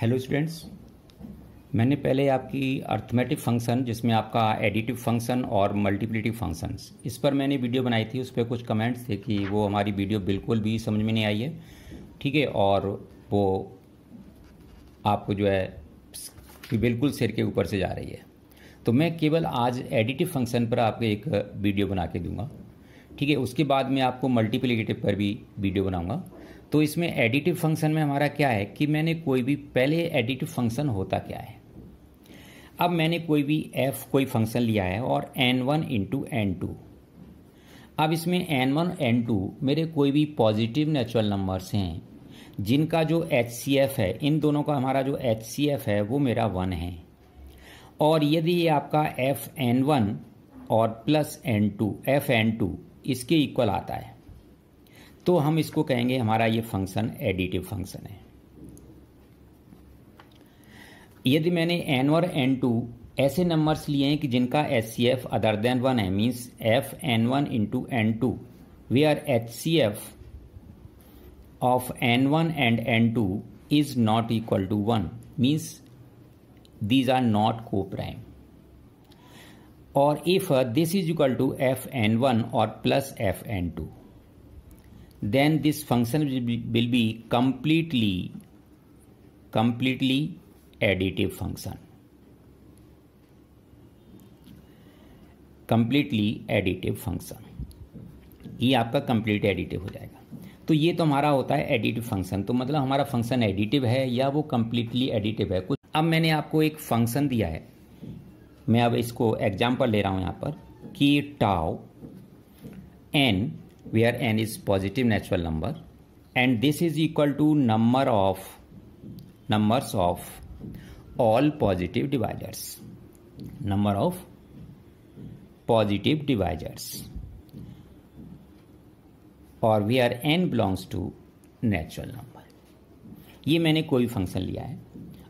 hello students मैंने पहले आपकी अर्थमेटिक फंक्शन जिसमें आपका एडिटिव फंक्शन और मल्टीप्लिटिव फंक्शंस इस पर मैंने वीडियो बनाई थी उस पर कुछ कमेंट्स थे कि वो हमारी वीडियो बिल्कुल भी समझ में नहीं आई है ठीक है और वो आपको जो है बिल्कुल सिर के ऊपर से जा रही है तो मैं केवल आज एडिटिव फंक्शन पर आपको एक वीडियो बना के दूंगा ठीक है उसके बाद मैं आपको मल्टीप्लीकेटिव पर भी वीडियो बनाऊंगा तो इसमें एडिटिव फंक्शन में हमारा क्या है कि मैंने कोई भी पहले एडिटिव फंक्शन होता क्या है अब मैंने कोई भी एफ कोई फंक्शन लिया है और N one into N two अब इसमें एन वन एन टू मेरे कोई भी पॉजिटिव नेचुरल नंबर्स हैं जिनका जो एच सी एफ है इन दोनों का हमारा जो एच सी एफ है वो मेरा वन है और यदि ये आपका एफ एन वन और plus N two F N two इसके इक्वल आता है तो हम इसको कहेंगे हमारा ये फंक्शन एडिटिव फंक्शन है यदि मैंने एन और एन टू ऐसे नंबर्स लिए हैं कि जिनका H C F other than one है means F N one into N two we are H C F of N one and N two is not equal to one means these are not co prime और if this is equal to F N one और plus F N two then this function will be completely completely additive function completely additive function ये आपका complete additive हो जाएगा तो ये तो हमारा होता है एडिटिव फंक्शन तो मतलब हमारा फंक्शन एडिटिव है या वो कंप्लीटली एडिटिव है कुछ अब मैंने आपको एक फंक्शन दिया है मैं अब इसको एग्जाम्पल ले रहा हूं यहां पर कि tau N where n is positive natural number and this is equal to number of numbers of all positive divisors number of positive divisors और we are N belongs to natural number ये मैंने कोई function लिया है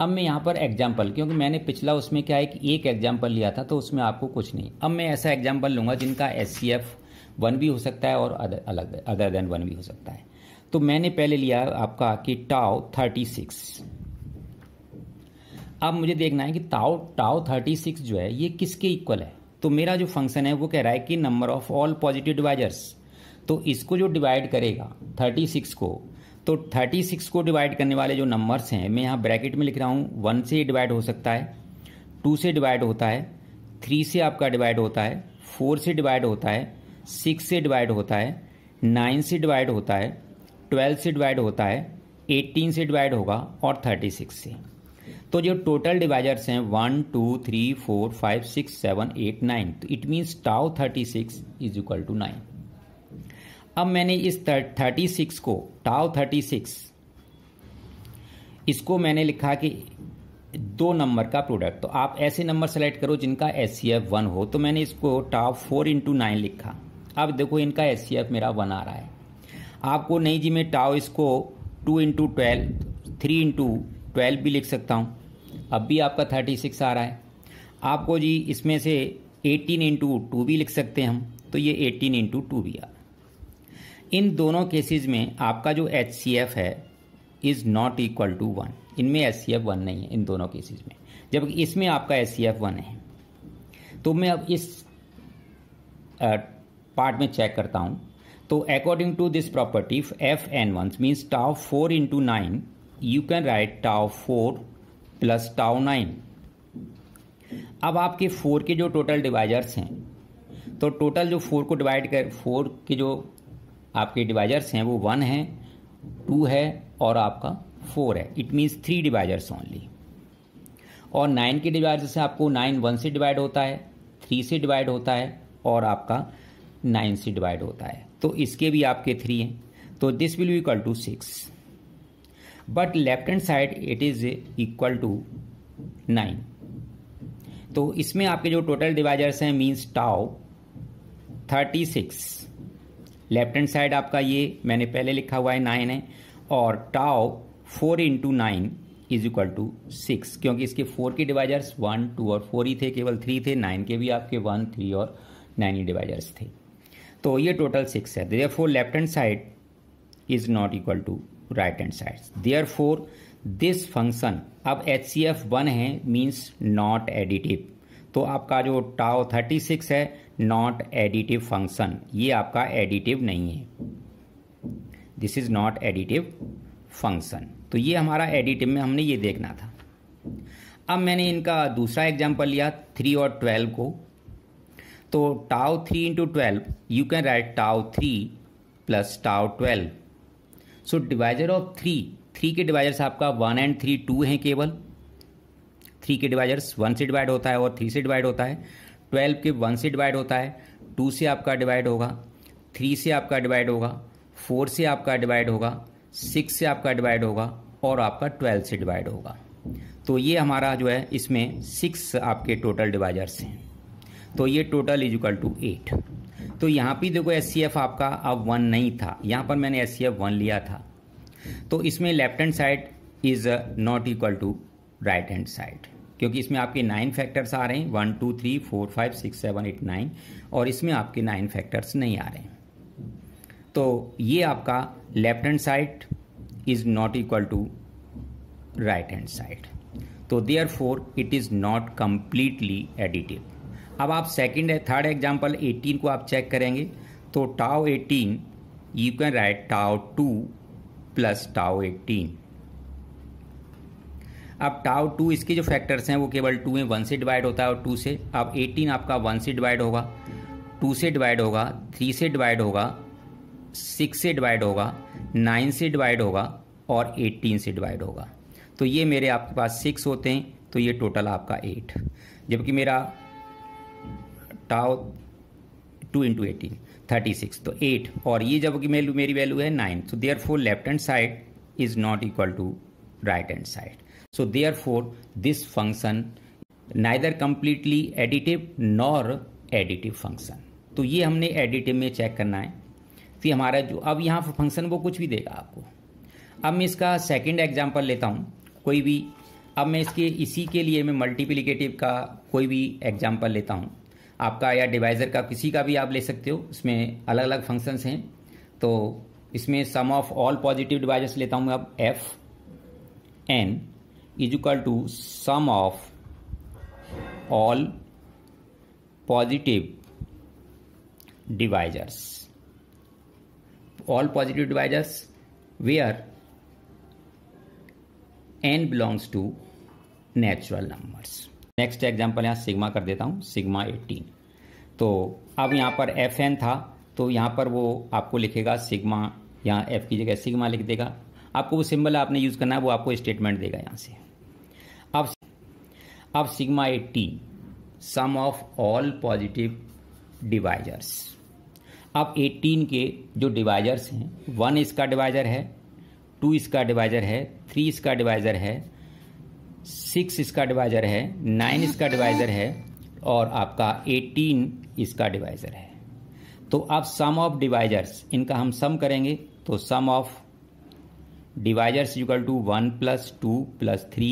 अब मैं यहाँ पर एग्जाम्पल क्योंकि मैंने पिछला उसमें क्या है कि एक एग्जाम्पल लिया था तो उसमें आपको कुछ नहीं अब मैं ऐसा एग्जाम्पल लूँगा जिनका एस सी एफ वन भी हो सकता है और अदर अलग अदर देन वन भी हो सकता है तो मैंने पहले लिया आपका कि टाओ थर्टी सिक्स अब मुझे देखना है कि ताओ टाओ थर्टी सिक्स जो है ये किसके इक्वल है तो मेरा जो फंक्शन है वो कह रहा है कि number of all positive divisors तो इसको जो डिवाइड करेगा थर्टी सिक्स को तो 36 को डिवाइड करने वाले जो नंबर्स हैं मैं यहाँ ब्रैकेट में लिख रहा हूँ वन से डिवाइड हो सकता है टू से डिवाइड होता है थ्री से आपका डिवाइड होता है फोर से डिवाइड होता है सिक्स से डिवाइड होता है नाइन से डिवाइड होता है ट्वेल्व से डिवाइड होता है एट्टीन से डिवाइड होगा और थर्टी सिक्स से तो जो टोटल डिवाइजर्स हैं one two three four five six seven eight nine तो it means tau thirty six is equal to nine अब मैंने इस थर्टी सिक्स को टाउ थर्टी सिक्स इसको मैंने लिखा कि दो नंबर का प्रोडक्ट तो आप ऐसे नंबर सेलेक्ट करो जिनका एस सी एफ वन हो तो मैंने इसको टाउ फोर इंटू नाइन लिखा अब देखो इनका एस मेरा वन आ रहा है आपको नहीं जी मैं टाओ इसको two into twelve three into twelve भी लिख सकता हूँ अब भी आपका थर्टी सिक्स आ रहा है आपको जी इसमें से एटीन इंटू टू भी लिख सकते हैं हम तो ये एटीन इंटू टू भी आ इन दोनों केसेज में आपका जो एच सी एफ है is not equal to one इनमें एच सी एफ वन नहीं है इन दोनों केसेज में जबकि इसमें आपका एच सी एफ वन है तो मैं अब इस पार्ट में चेक करता हूँ तो according to this property F N one means tau four into nine you can write tau four plus tau nine अब आपके फोर के जो टोटल डिवाइजर्स हैं तो टोटल जो फोर को डिवाइड कर फोर के जो आपके डिवाइजर्स हैं वो वन है टू है और आपका फोर है it means three divisors only और नाइन के डिवाइजर से आपको नाइन वन से डिवाइड होता है थ्री से डिवाइड होता है और आपका नाइन से डिवाइड होता है तो इसके भी आपके थ्री हैं तो this will equal to six but left hand side it is equal to nine तो इसमें आपके जो टोटल डिवाइजर्स हैं means tau thirty six left hand side आपका ये मैंने पहले लिखा हुआ है नाइन है और tau four into nine is equal to six क्योंकि इसके फोर के डिवाइजर्स वन टू और फोर ही थे केवल थ्री थे नाइन के भी आपके वन थ्री और नाइन ही डिवाइजर्स थे तो ये टोटल सिक्स है therefore left hand side is not equal to right hand side therefore this function अब एच सी एफ वन है मीन्स नॉट एडिटिव तो आपका जो टाओ थर्टी सिक्स है नॉट एडिटिव फंक्शन ये आपका additive नहीं है this is not additive function तो ये हमारा एडिटिव में हमने ये देखना था अब मैंने इनका दूसरा एग्जाम्पल लिया थ्री और ट्वेल्व को तो tau three into twelve you can write tau three plus tau twelve so divisor of three three के डिवाइजर्स आपका वन एंड थ्री टू हैं केवल थ्री के डिवाइजर्स वन से डिवाइड होता है और थ्री से डिवाइड होता है ट्वेल्व के वन से डिवाइड होता है टू से आपका डिवाइड होगा थ्री से आपका डिवाइड होगा फोर से आपका डिवाइड होगा सिक्स से आपका डिवाइड होगा और आपका ट्वेल्व से डिवाइड होगा तो ये हमारा जो है इसमें सिक्स आपके टोटल डिवाइजर्स हैं तो ये total is equal to eight तो यहाँ पे देखो एस आपका अब वन नहीं था यहाँ पर मैंने एस सी वन लिया था तो इसमें left hand side is not equal to right hand side क्योंकि इसमें आपके नाइन फैक्टर्स आ रहे हैं one two three four five six seven eight nine और इसमें आपके नाइन फैक्टर्स नहीं आ रहे हैं तो ये आपका left hand side is not equal to right hand side तो therefore it is not completely additive अब आप सेकंड है थर्ड एग्जाम्पल 18 को आप चेक करेंगे तो tau 18 you can write tau 2 plus tau 18 अब टाओ 2 इसके जो फैक्टर्स हैं वो केवल 2 में वन से डिवाइड होता है और 2 से अब 18 आपका वन से डिवाइड होगा 2 से डिवाइड होगा 3 से डिवाइड होगा 6 से डिवाइड होगा 9 से डिवाइड होगा और 18 से डिवाइड होगा तो ये मेरे आपके पास सिक्स होते हैं तो ये टोटल आपका एट जबकि मेरा tau two into eighteen thirty six तो एट और ये जब मेरी मेरी वैल्यू है नाइन तो therefore left hand side is not equal to right hand side so therefore this function neither completely additive nor additive function तो ये हमने एडिटिव में चेक करना है कि हमारा जो अब यहाँ फंक्शन वो कुछ भी देगा आपको अब मैं इसका सेकेंड एग्जाम्पल लेता हूँ कोई भी अब मैं इसके इसी के लिए मैं मल्टीप्लीकेटिव का कोई भी एग्जाम्पल लेता हूँ आपका या डिवाइज़र का किसी का भी आप ले सकते हो इसमें अलग अलग फंक्शंस हैं तो इसमें sum of all positive divisors लेता हूँ मैं अब F N is equal to sum of all positive divisors all positive divisors where N belongs to natural numbers next example यहाँ सिग्मा कर देता हूँ सिग्मा एटीन तो अब यहाँ पर एफ एन था तो यहाँ पर वो आपको लिखेगा सिग्मा यहाँ एफ की जगह सिग्मा लिख देगा आपको वो सिंबल आपने यूज़ करना है वो आपको स्टेटमेंट देगा यहाँ से अब अब sigma eighteen sum of all positive divisors अब 18 के जो डिवाइजर्स हैं वन इसका डिवाइजर है टू इसका डिवाइजर है थ्री इसका डिवाइजर है सिक्स इसका डिवाइज़र है नाइन इसका डिवाइज़र है और आपका एटीन इसका डिवाइज़र है तो अब सम ऑफ डिवाइजर्स इनका हम सम करेंगे तो sum of divisors equal to one plus two plus three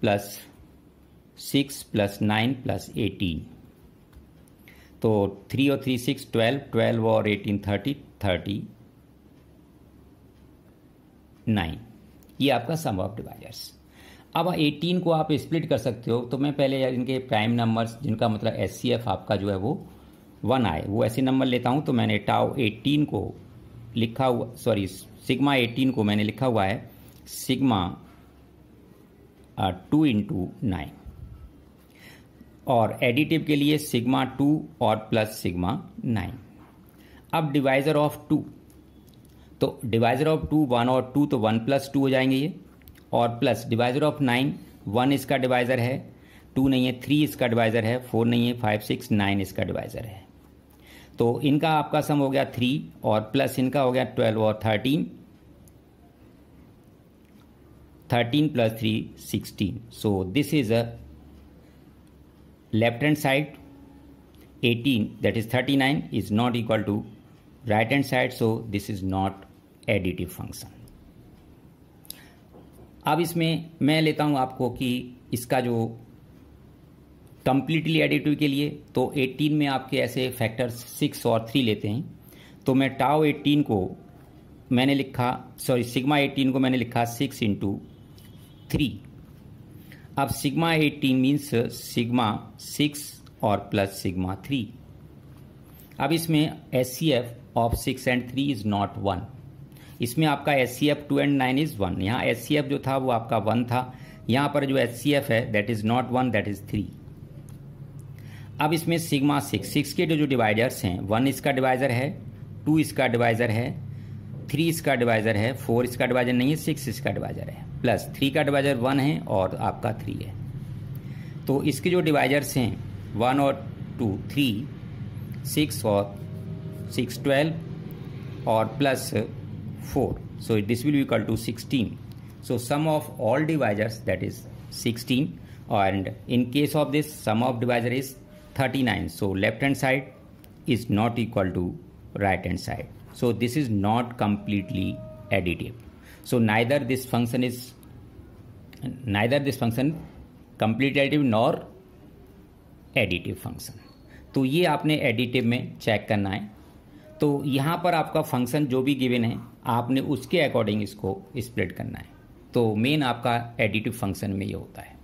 plus six plus nine plus eighteen तो थ्री और थ्री सिक्स ट्वेल्व ट्वेल्व और एटीन थर्टी थर्टी नाइन ये आपका सम ऑफ डिवाइजर्स अब 18 को आप स्प्लिट कर सकते हो तो मैं पहले इनके प्राइम नंबर्स जिनका मतलब एस आपका जो है वो वन आए वो ऐसे नंबर लेता हूँ तो मैंने टाओ 18 को लिखा हुआ सॉरी सिग्मा 18 को मैंने लिखा हुआ है सिग्मा टू इंटू नाइन और एडिटिव के लिए सिग्मा टू और प्लस सिग्मा नाइन अब डिवाइज़र ऑफ टू तो डिवाइज़र ऑफ टू वन और टू तो वन प्लस टू हो जाएंगे ये और plus divisor of nine one इसका डिवाइजर है टू नहीं है थ्री इसका डिवाइजर है फोर नहीं है फाइव सिक्स नाइन इसका डिवाइजर है तो इनका आपका सम हो गया थ्री और प्लस इनका हो गया ट्वेल्व और thirteen thirteen plus three sixteen so this is a hand side eighteen that is thirty nine is not equal to right hand side so this is not additive function अब इसमें मैं लेता हूँ आपको कि इसका जो कम्प्लीटली एडिटिव के लिए तो 18 में आपके ऐसे फैक्टर सिक्स और थ्री लेते हैं तो मैं टाओ 18 को मैंने लिखा सॉरी सिग्मा 18 को मैंने लिखा सिक्स इंटू थ्री अब सिग्मा 18 मीन्स सिग्मा सिक्स और प्लस सिग्मा थ्री अब इसमें S C F of six and three is not one इसमें आपका S C F two and nine is one यहाँ एस सी एफ जो था वो आपका वन था यहाँ पर जो एस सी एफ है that is not one that is three अब इसमें सिग्मा सिक्स सिक्स के जो जो डिवाइजर्स हैं वन इसका डिवाइज़र है टू इसका डिवाइज़र है थ्री इसका डिवाइज़र है फोर इसका डिवाइज़र नहीं है सिक्स इसका डिवाइज़र है प्लस थ्री का डिवाइज़र वन है और आपका थ्री है तो इसके जो डिवाइजर्स हैं वन और टू थ्री सिक्स और सिक्स ट्वेल्व और plus 4 so this will be equal to 16 so sum of all divisors that is 16 and in case of this sum of divisor is 39 so left hand side is not equal to right hand side so this is not completely additive so neither this function is neither this function complete additive nor additive function तो ये आपने additive में check करना है तो यहाँ पर आपका फंक्शन जो भी गिवन है आपने उसके अकॉर्डिंग इसको स्प्लिट करना है तो मेन आपका एडिटिव फंक्शन में ये होता है